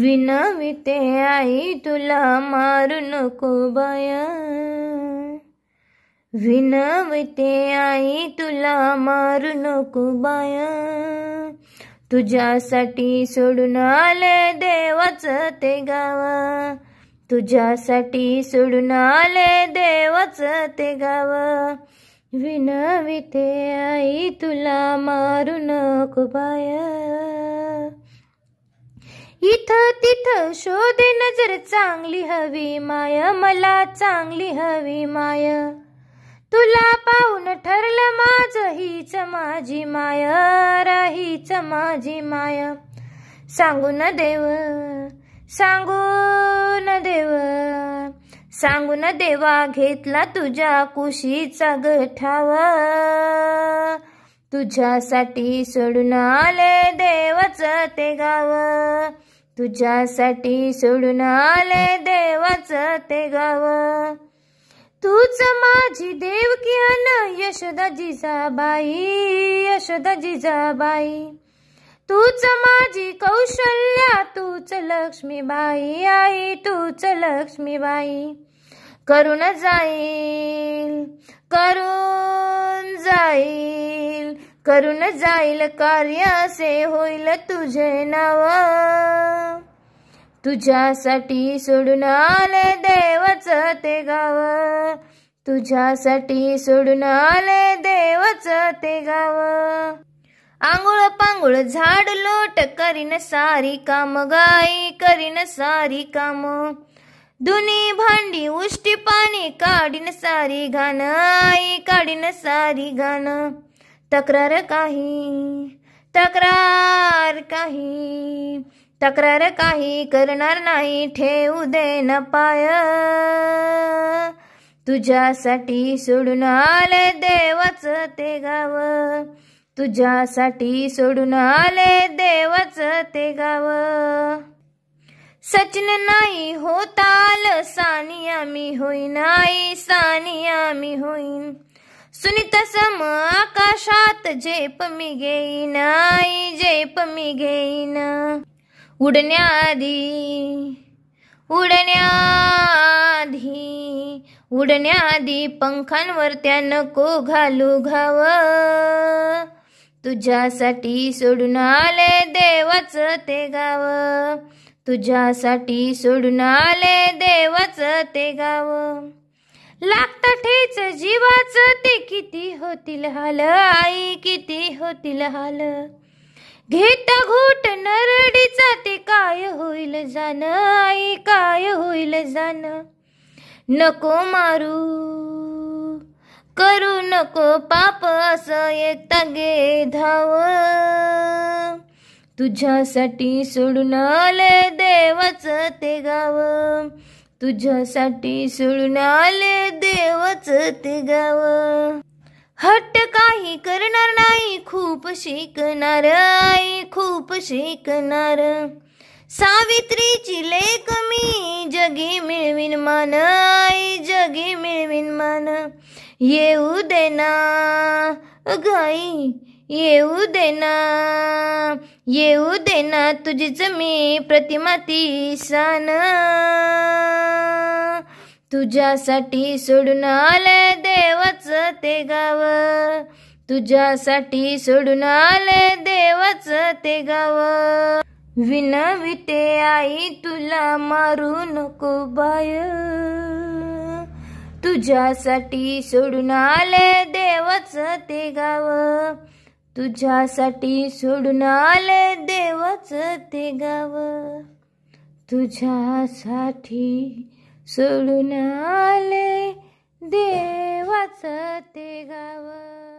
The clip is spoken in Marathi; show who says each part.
Speaker 1: विनविते आई तुला मारू नको बाया विनविते आई तुला मारू नको बाया तुझ्यासाठी सोडून आले देवाच ते गावा तुझ्यासाठी सोडून आले देवाच ते गावा विनविते आई तुला मारू नको बाया इथ तिथ शोधे नजर चांगली हवी माय मला चांगली हवी माय तुला पाहून ठरलं माझ हीच माझी माय राहीच माझी माय सांगू न देव सांगू न देव सांगू न देवा घेतला तुझ्या कुशीचा गठावा तुझ्यासाठी सोडून आले देवच ते गाव तुझ्यासाठी सोडून आले देवच ते गाव तूच माझी देवकी अन यशोदा जिजाबाई यशोदा जिजाबाई तूच माझी कौशल्या तूच लक्ष्मीबाई आई तूच लक्ष्मीबाई करून जाई करून जाईल कार्य असे होईल तुझे नाव तुझ्यासाठी सोडून आले देवच ते गाव तुझ्यासाठी सोडून आले देवच ते गाव आंघोळ पांघोळ झाड लोट करीन सारी काम गाई करीन सारी काम दुनी भांडी उष्टी पाणी काढीन सारी घाण आई काढीन सारी घाण तक्रार काही तक्रार काही तक्रार काही करणार नाही ठेवू दे न पाय तुझ्यासाठी सोडून आले देवाच ते गाव तुझ्यासाठी सोडून आले देवाच ते गाव सचन नाही होताल सानिया मी होईन आई सानिया मी होईन सुनित सम आकाशात झेप मी घेईन आई झेप मी घेईन उडण्याआधी उडण्याआधी उडण्याआधी पंखांवर त्या नको घालू घाव तुझ्यासाठी सोडून आले देवाच ते गाव तुझ्यासाठी सोडून आले देवाच ते गाव लागत ठेच जीवाच ते किती होतील हाल आई किती होतील हाल घेता घोट नरडीचा ते काय होईल जान, आई काय होईल जान, नको मारू करू नको पाप असं एक गे धाव तुझ्यासाठी सोडून आले देवाच ते गाव तुझ्यासाठी सोडून आले देवचत गाव हट्ट काही करणार नाही खूप शिकणार आई खूप शिकणार सावित्रीची लेख मी जगी मिळवीन मान आई जगी मिळवीन मान येऊ देना गाई येऊ देना येऊ देना तुझीच मी प्रतिमाती सान तुझ्यासाठी सोडून आले देवच ते गाव तुझ्यासाठी सोडून आले देवच ते गाव विनविते आई तुला मारू नको बाय तुझ्यासाठी सोडून आले देवच ते गाव तुझ्यासाठी सोडून आले देवच ते गाव तुझ्यासाठी सोडून आले देवाचं ते गाव